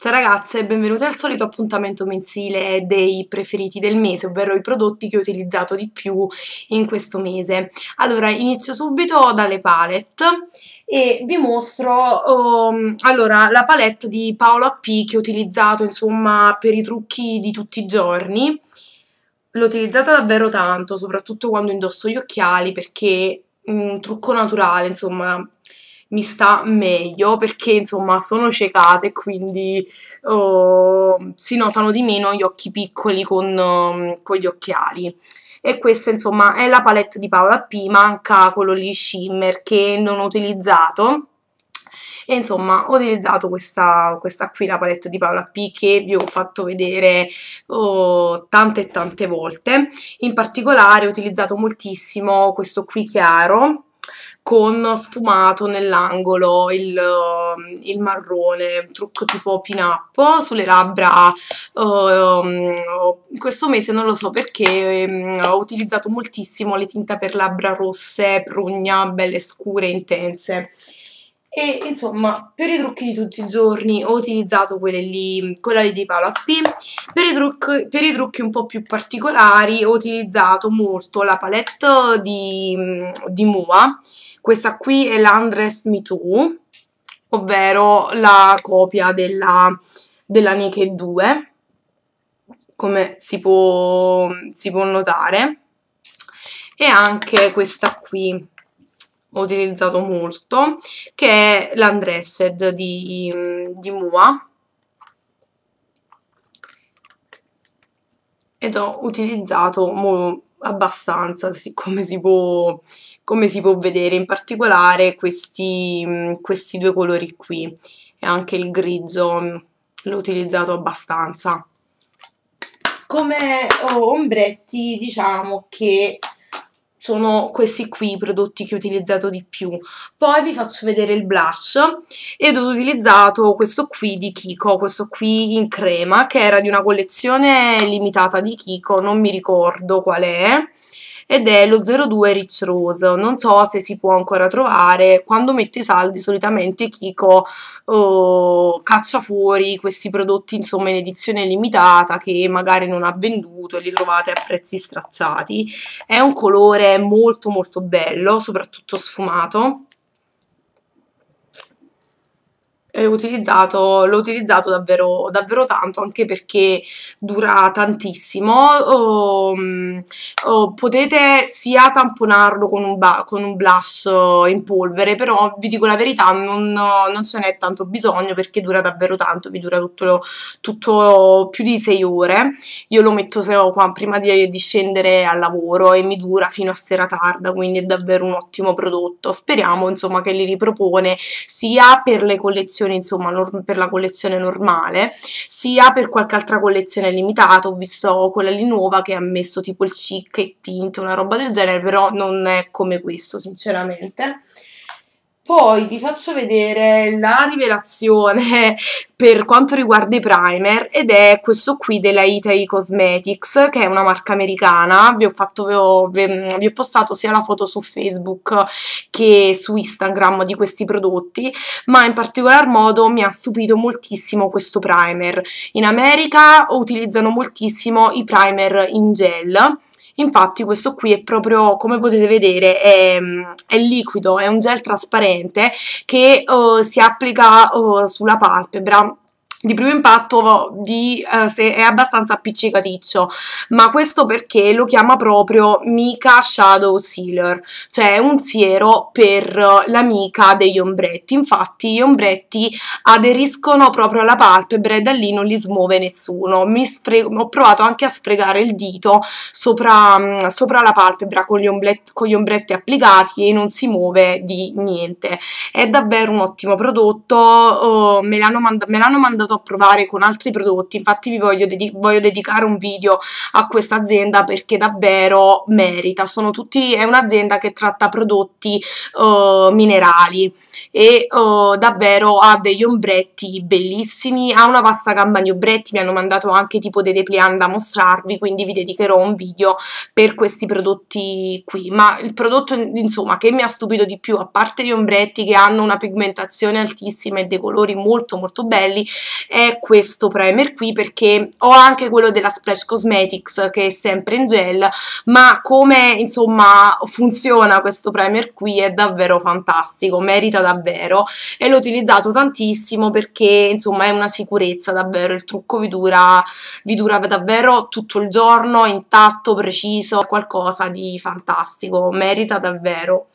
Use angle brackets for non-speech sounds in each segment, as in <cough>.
Ciao ragazze e benvenute al solito appuntamento mensile dei preferiti del mese, ovvero i prodotti che ho utilizzato di più in questo mese. Allora, inizio subito dalle palette e vi mostro um, allora, la palette di Paola P che ho utilizzato insomma per i trucchi di tutti i giorni. L'ho utilizzata davvero tanto, soprattutto quando indosso gli occhiali perché un mm, trucco naturale, insomma, mi sta meglio perché insomma sono ciecate quindi uh, si notano di meno gli occhi piccoli con, mm, con gli occhiali e questa insomma è la palette di Paola P manca quello lì shimmer che non ho utilizzato e insomma ho utilizzato questa, questa qui la palette di Paola P che vi ho fatto vedere oh, tante e tante volte in particolare ho utilizzato moltissimo questo qui chiaro con sfumato nell'angolo il, um, il marrone, trucco tipo pin-up sulle labbra. Uh, um, questo mese non lo so perché um, ho utilizzato moltissimo le tinte per labbra rosse, prugna, belle scure, intense. E insomma, per i trucchi di tutti i giorni ho utilizzato quelle lì, quella lì di Paolo Per i, trucchi, per i trucchi un po' più particolari ho utilizzato molto la palette di, mm, di Mua questa qui è l'Andress Me Too, ovvero la copia della, della Naked 2, come si può, si può notare. E anche questa qui, ho utilizzato molto, che è l'Undressed di, di Mua. ed ho utilizzato mo abbastanza sì, come, si può, come, si può, vedere, in particolare questi, mm, questi due colori qui e anche il grigio mm, l'ho utilizzato abbastanza. Come oh, ombretti diciamo che sono questi qui i prodotti che ho utilizzato di più poi vi faccio vedere il blush ed ho utilizzato questo qui di Kiko questo qui in crema che era di una collezione limitata di Kiko non mi ricordo qual è ed è lo 02 Rich Rose, non so se si può ancora trovare, quando metto i saldi solitamente Kiko oh, caccia fuori questi prodotti insomma in edizione limitata che magari non ha venduto e li trovate a prezzi stracciati, è un colore molto molto bello, soprattutto sfumato l'ho utilizzato, l'ho utilizzato davvero, davvero, tanto anche perché dura tantissimo o, mm, o potete sia tamponarlo con un, con un, blush in polvere però vi dico la verità non, non ce n'è tanto bisogno perché dura davvero tanto vi dura tutto, tutto più di 6 ore io lo metto qua prima di, di scendere al lavoro e mi dura fino a sera tarda quindi è davvero un ottimo prodotto speriamo insomma che li ripropone sia per le collezioni collezione, insomma, per la collezione normale, sia per qualche altra collezione limitata. Ho visto quella lì nuova che ha messo tipo il chic e tinte, una roba del genere, però non è come questo, sinceramente. Poi vi faccio vedere la rivelazione <laughs> per quanto riguarda i primer ed è questo qui della Itei Cosmetics che è una marca americana, vi ho, fatto, vi, ho, vi ho, postato sia la foto su Facebook che su Instagram di questi prodotti, ma in particolar modo mi ha stupito moltissimo questo primer. In America utilizzano moltissimo i primer in gel Infatti questo qui è proprio, come potete vedere, è, è liquido, è un gel trasparente che uh, si applica uh, sulla palpebra di primo impatto vi, uh, eh, se è abbastanza appiccicaticcio, ma questo perché lo chiama proprio Mica Shadow Sealer, cioè un siero per l'amica degli ombretti. Infatti gli ombretti aderiscono proprio alla palpebra e da lì non li smuove nessuno. ho provato anche a sfregare il dito sopra, mh, mm, sopra la palpebra con gli, ombretti, con gli ombretti applicati e non si muove di niente. È davvero un ottimo prodotto, oh, me l'hanno mand mandato a provare con altri prodotti infatti vi voglio, dedic voglio dedicare un video a questa azienda perché davvero merita sono tutti, è un'azienda che tratta prodotti uh, minerali e uh, davvero ha degli ombretti bellissimi ha una vasta gamma di ombretti mi hanno mandato anche tipo dei depliant da mostrarvi quindi vi dedicherò un video per questi prodotti qui ma il prodotto insomma che mi ha stupito di più a parte gli ombretti che hanno una pigmentazione altissima e dei colori molto molto belli è questo primer qui perché ho anche quello della Splash Cosmetics che è sempre in gel ma come insomma funziona questo primer qui è davvero fantastico, merita davvero e l'ho utilizzato tantissimo perché insomma è una sicurezza davvero, il trucco vi dura, vi dura davvero tutto il giorno intatto, preciso, qualcosa di fantastico, merita davvero.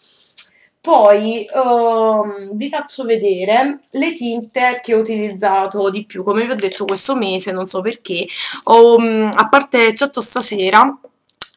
Poi um, vi faccio vedere le tinte che ho utilizzato di più, come vi ho detto questo mese, non so perché, um, a parte certo stasera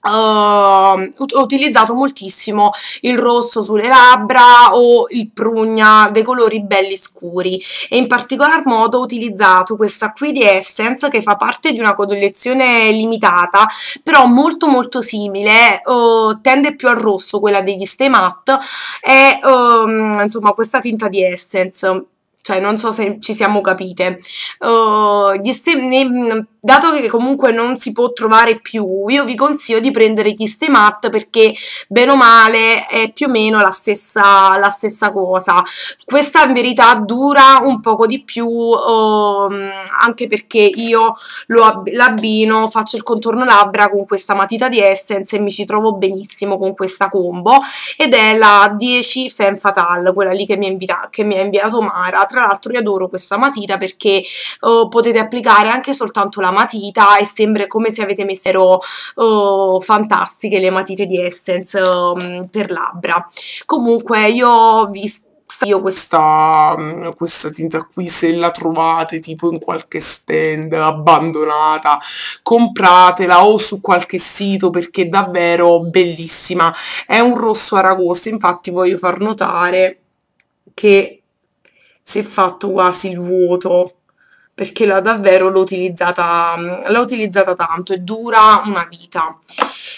Uh, ho utilizzato moltissimo il rosso sulle labbra o il prugna, dei colori belli scuri e in particolar modo ho utilizzato questa qui di Essence che fa parte di una collezione limitata però molto molto simile uh, tende più al rosso quella degli Stay Matte e um, insomma questa tinta di Essence cioè non so se ci siamo capite uh, gli Stay dato che comunque non si può trovare più, io vi consiglio di prendere gli matte perché bene o male è più o meno la stessa, la stessa cosa. Questa in verità dura un poco di più ehm, anche perché io lo l'abbino, faccio il contorno labbra con questa matita di Essence e mi ci trovo benissimo con questa combo ed è la 10 Femme Fatale, quella lì che mi, invita, che ha inviato Mara. Tra l'altro io adoro questa matita perché eh, potete applicare anche soltanto la matita e sembra come se avete messo oh, fantastiche le matite di Essence oh, per labbra. Comunque io ho visto io questa, mm, questa, tinta qui se la trovate tipo in qualche stand abbandonata compratela o su qualche sito perché è davvero bellissima è un rosso aragosto infatti voglio far notare che si è fatto quasi il vuoto perché la, davvero l'ho utilizzata, l'ho utilizzata tanto e dura una vita.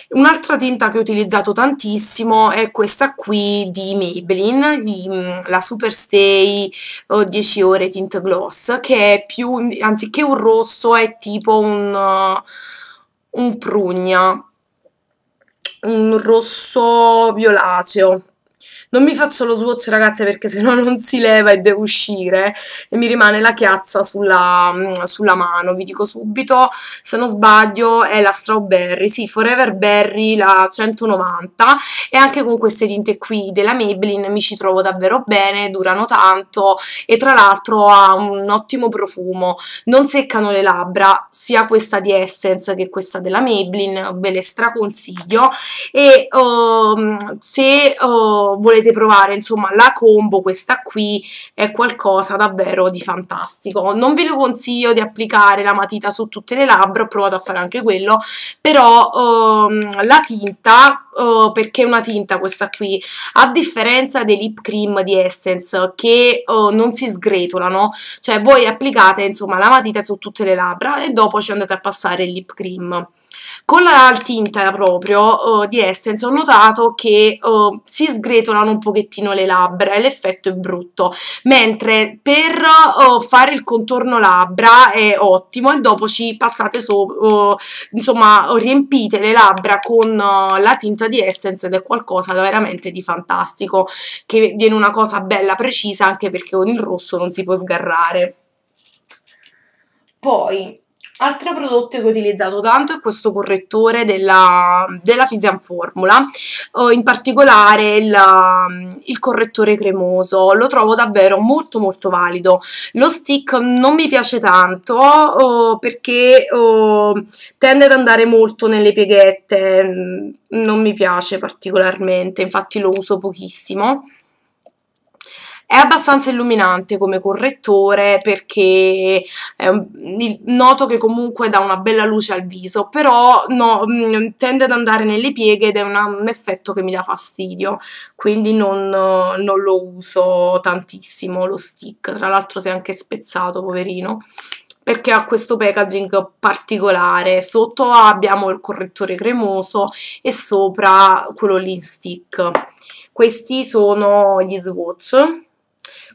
Un'altra tinta che ho utilizzato tantissimo è questa qui di Maybelline, di, la Superstay 10 ore tint gloss, che è più, anziché un rosso, è tipo un, un prugna, un rosso violaceo, non mi faccio lo swatch, ragazze, perché sennò non si leva e devo uscire e mi rimane la chiazza sulla, mm, sulla mano. Vi dico subito, se non sbaglio, è la Strawberry, sì, Forever Berry, la 190 e anche con queste tinte qui della Maybelline mi ci trovo davvero bene, durano tanto e tra l'altro ha un ottimo profumo. Non seccano le labbra, sia questa di Essence che questa della Maybelline, ve le straconsiglio e um, se uh, volete volete provare insomma la combo questa qui è qualcosa davvero di fantastico non ve lo consiglio di applicare la matita su tutte le labbra ho provato a fare anche quello però ehm, la tinta Uh, perché è una tinta questa qui, a differenza dei lip cream di Essence che uh, non si sgretolano, cioè voi applicate insomma la matita su tutte le labbra e dopo ci andate a passare il lip cream. Con la tinta proprio uh, di Essence ho notato che uh, si sgretolano un pochettino le labbra e l'effetto è brutto, mentre per uh, fare il contorno labbra è ottimo e dopo ci passate sopra, insomma riempite le labbra con la tinta di Essence ed è qualcosa veramente di fantastico, che viene una cosa bella precisa anche perché con il rosso non si può sgarrare. Poi Altro prodotto che ho utilizzato tanto è questo correttore della, della Fisian Formula, in particolare il, il, correttore cremoso, lo trovo davvero molto molto valido. Lo stick non mi piace tanto oh, perché oh, tende ad andare molto nelle pieghette, mm, non mi piace particolarmente, infatti lo uso pochissimo. È abbastanza illuminante come correttore perché eh, noto che comunque dà una bella luce al viso, però no, mm, tende ad andare nelle pieghe ed è una, un effetto che mi dà fastidio, quindi non, non lo uso tantissimo lo stick, tra l'altro si è anche spezzato, poverino perché ha questo packaging particolare. Sotto abbiamo il correttore cremoso e sopra quello lì in stick. Questi sono gli swatch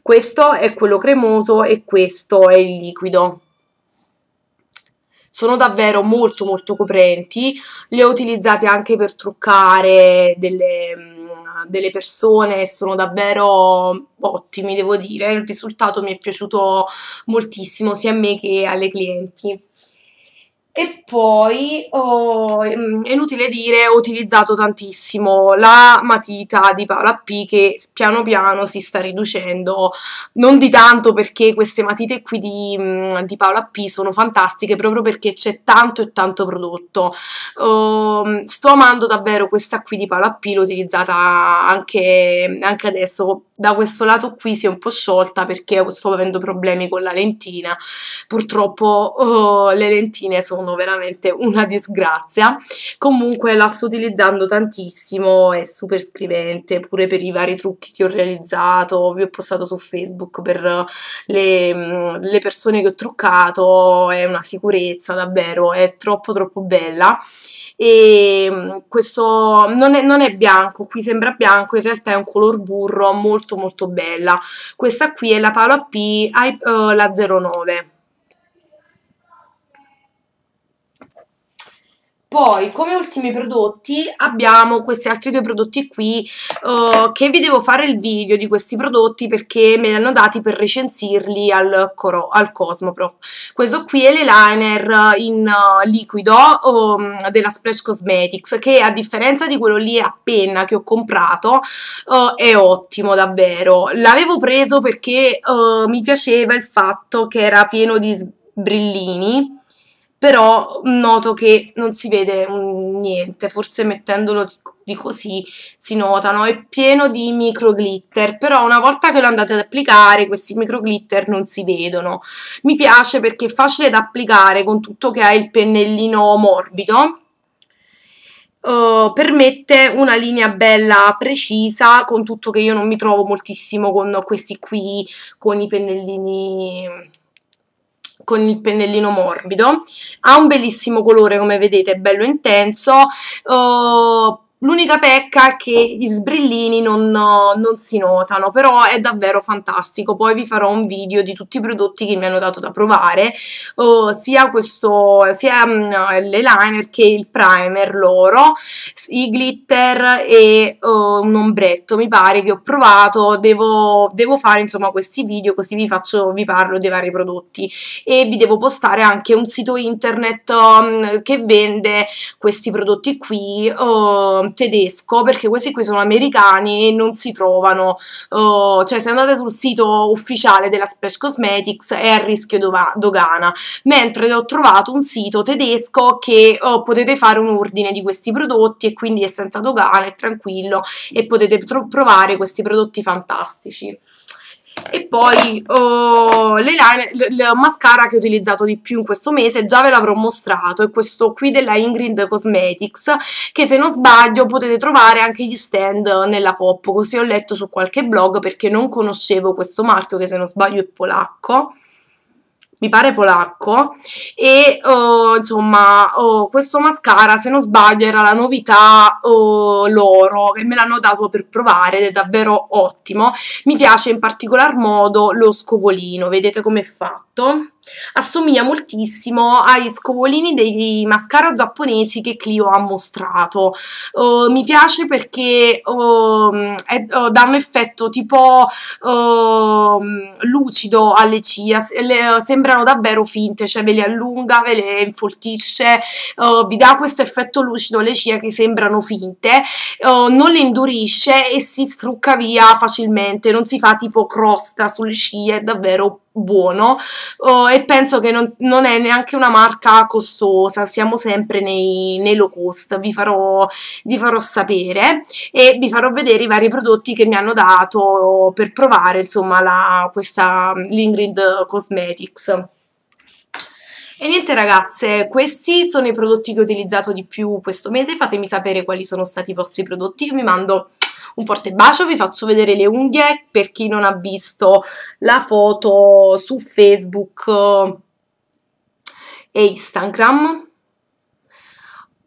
questo è quello cremoso e questo è il liquido sono davvero molto molto coprenti li ho utilizzati anche per truccare delle, mm, delle persone sono davvero ottimi devo dire il risultato mi è piaciuto moltissimo sia a me che alle clienti e poi oh, mm, è inutile dire, ho utilizzato tantissimo la matita di Paola P che piano piano si sta riducendo, non di tanto perché queste matite qui di, mm, di Paola P sono fantastiche proprio perché c'è tanto e tanto prodotto. Oh, sto amando davvero questa qui di Paola P, l'ho utilizzata anche, anche adesso da questo lato qui si è un po' sciolta perché sto avendo problemi con la lentina purtroppo oh, le lentine sono veramente una disgrazia comunque la sto utilizzando tantissimo è super scrivente pure per i vari trucchi che ho realizzato vi ho postato su facebook per le, mm, le persone che ho truccato è una sicurezza davvero è troppo troppo bella e ehm, questo non è, non è, bianco, qui sembra bianco, in realtà è un color burro molto molto bella. Questa qui è la Paolo P, eh, la 09. Poi, come ultimi prodotti, abbiamo questi altri due prodotti qui uh, che vi devo fare il video di questi prodotti perché me li hanno dati per recensirli al, Coro al Cosmoprof. Questo qui è l'eyeliner in uh, liquido um, della Splash Cosmetics che a differenza di quello lì a penna che ho comprato uh, è ottimo davvero. L'avevo preso perché mi piaceva il fatto che era pieno di brillini però noto che non si vede niente, forse mettendolo di così si notano, è pieno di micro glitter, però una volta che lo andate ad applicare questi micro glitter non si vedono. Mi piace perché è facile da applicare con tutto che ha il pennellino morbido, Uh, permette una linea bella precisa con tutto che io non mi trovo moltissimo con questi qui con i pennellini con il pennellino morbido, ha un bellissimo colore come vedete, bello intenso, uh, L'unica pecca è che gli sbrillini non, non, si notano, però è davvero fantastico. Poi vi farò un video di tutti i prodotti che mi hanno dato da provare, uh, sia, questo, sia um, l'eyeliner che il primer loro, i glitter e uh, un ombretto, mi pare che ho provato. Devo, devo fare insomma questi video così vi, faccio, vi, parlo dei vari prodotti e vi devo postare anche un sito internet um, che vende questi prodotti qui. Uh, tedesco perché questi qui sono americani e non si trovano uh, cioè se andate sul sito ufficiale della Splash Cosmetics è a rischio dogana mentre ho trovato un sito tedesco che uh, potete fare un ordine di questi prodotti e quindi è senza dogana, è tranquillo e potete provare questi prodotti fantastici poi oh, il mascara che ho utilizzato di più in questo mese, già ve l'avrò mostrato, è questo qui della Ingrid Cosmetics, che se non sbaglio potete trovare anche gli stand nella Coppo, così ho letto su qualche blog perché non conoscevo questo marchio che se non sbaglio è polacco mi pare polacco, e uh, insomma oh, questo mascara se non sbaglio era la novità oh, loro che me l'hanno dato per provare ed è davvero ottimo, mi piace in particolar modo lo scovolino, vedete come è fatto fatto assomiglia moltissimo ai scovolini dei mascara giapponesi che Clio ha mostrato. Uh, mi piace perché uh, è, uh, dà un effetto tipo ehm, lucido alle cia le, sembrano davvero finte, cioè ve le allunga, ve le infoltisce, vi dà questo effetto lucido alle cia che sembrano finte, non le indurisce e si strucca via facilmente, non si fa tipo crosta sulle cia è davvero buono oh, e penso che non, non, è neanche una marca costosa, siamo sempre nei, nei low cost, vi farò, vi farò, sapere e vi farò vedere i vari prodotti che mi hanno dato per provare insomma la, questa l'Ingrid Cosmetics. E niente ragazze, questi sono i prodotti che ho utilizzato di più questo mese, fatemi sapere quali sono stati i vostri prodotti, io vi mando un forte bacio, vi faccio vedere le unghie per chi non ha visto la foto su Facebook eh, e Instagram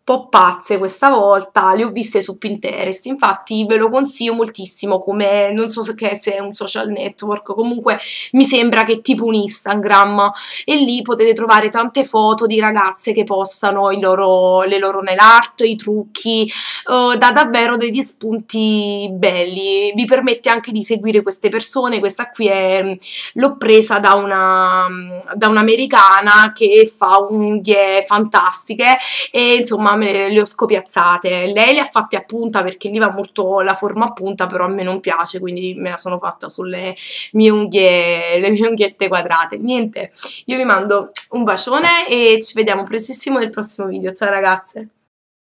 po' pazze questa volta, le ho viste su Pinterest, infatti ve lo consiglio moltissimo come, non so se è un social network, comunque mi sembra che tipo un Instagram e lì potete trovare tante foto di ragazze che postano loro, le loro nail art, i trucchi, eh, dà davvero degli spunti belli, vi permette anche di seguire queste persone, questa qui è, l'ho presa da, una, da un'americana che fa unghie fantastiche e insomma le, le ho scopiazzate. Lei le ha fatte a punta perché lì va molto la forma a punta, però a me non piace, quindi me la sono fatta sulle mie unghie, le mie unghiette quadrate. Niente, io vi mando un bacione e ci vediamo prestissimo nel prossimo video. Ciao ragazze!